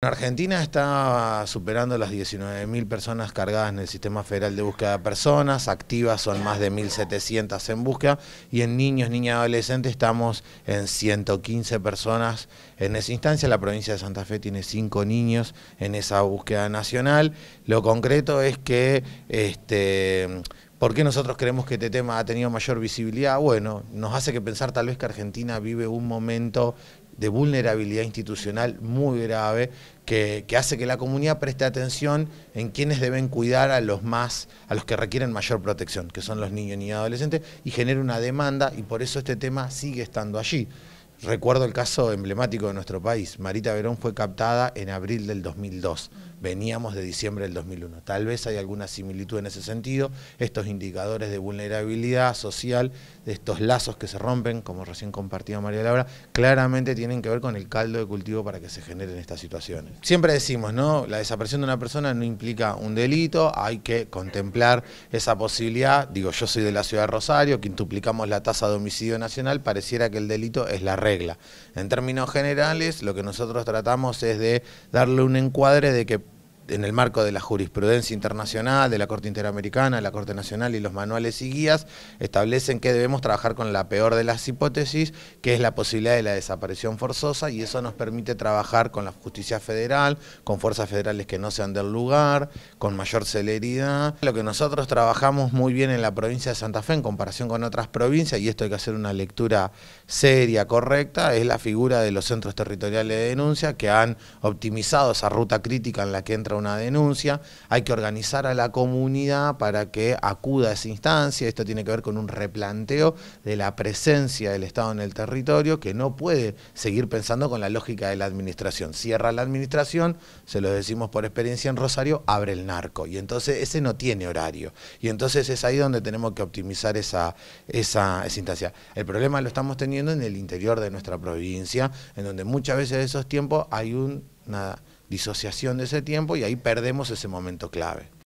Argentina está superando las 19.000 personas cargadas en el Sistema Federal de Búsqueda de Personas, activas son más de 1.700 en búsqueda y en niños, niñas y adolescentes estamos en 115 personas en esa instancia. La provincia de Santa Fe tiene 5 niños en esa búsqueda nacional. Lo concreto es que... Este, ¿Por qué nosotros creemos que este tema ha tenido mayor visibilidad? Bueno, nos hace que pensar tal vez que Argentina vive un momento de vulnerabilidad institucional muy grave que, hace que la comunidad preste atención en quienes deben cuidar a los más, a los que requieren mayor protección, que son los niños y adolescentes, y genera una demanda y por eso este tema sigue estando allí. Recuerdo el caso emblemático de nuestro país. Marita Verón fue captada en abril del 2002 veníamos de diciembre del 2001. Tal vez hay alguna similitud en ese sentido, estos indicadores de vulnerabilidad social, de estos lazos que se rompen, como recién compartió María Laura, claramente tienen que ver con el caldo de cultivo para que se generen estas situaciones. Siempre decimos, ¿no? La desaparición de una persona no implica un delito, hay que contemplar esa posibilidad. Digo, yo soy de la ciudad de Rosario, quintuplicamos la tasa de homicidio nacional, pareciera que el delito es la regla. En términos generales, lo que nosotros tratamos es de darle un encuadre de que en el marco de la jurisprudencia internacional, de la Corte Interamericana, la Corte Nacional y los manuales y guías, establecen que debemos trabajar con la peor de las hipótesis, que es la posibilidad de la desaparición forzosa, y eso nos permite trabajar con la justicia federal, con fuerzas federales que no sean del lugar, con mayor celeridad. Lo que nosotros trabajamos muy bien en la provincia de Santa Fe en comparación con otras provincias, y esto hay que hacer una lectura seria, correcta, es la figura de los centros territoriales de denuncia que han optimizado esa ruta crítica en la que entra una denuncia, hay que organizar a la comunidad para que acuda a esa instancia, esto tiene que ver con un replanteo de la presencia del Estado en el territorio que no puede seguir pensando con la lógica de la administración. Cierra la administración, se lo decimos por experiencia en Rosario, abre el narco y entonces ese no tiene horario y entonces es ahí donde tenemos que optimizar esa, esa, instancia. El problema lo estamos teniendo en el interior de nuestra provincia, en donde muchas veces de esos tiempos hay un, disociación de ese tiempo y ahí perdemos ese momento clave.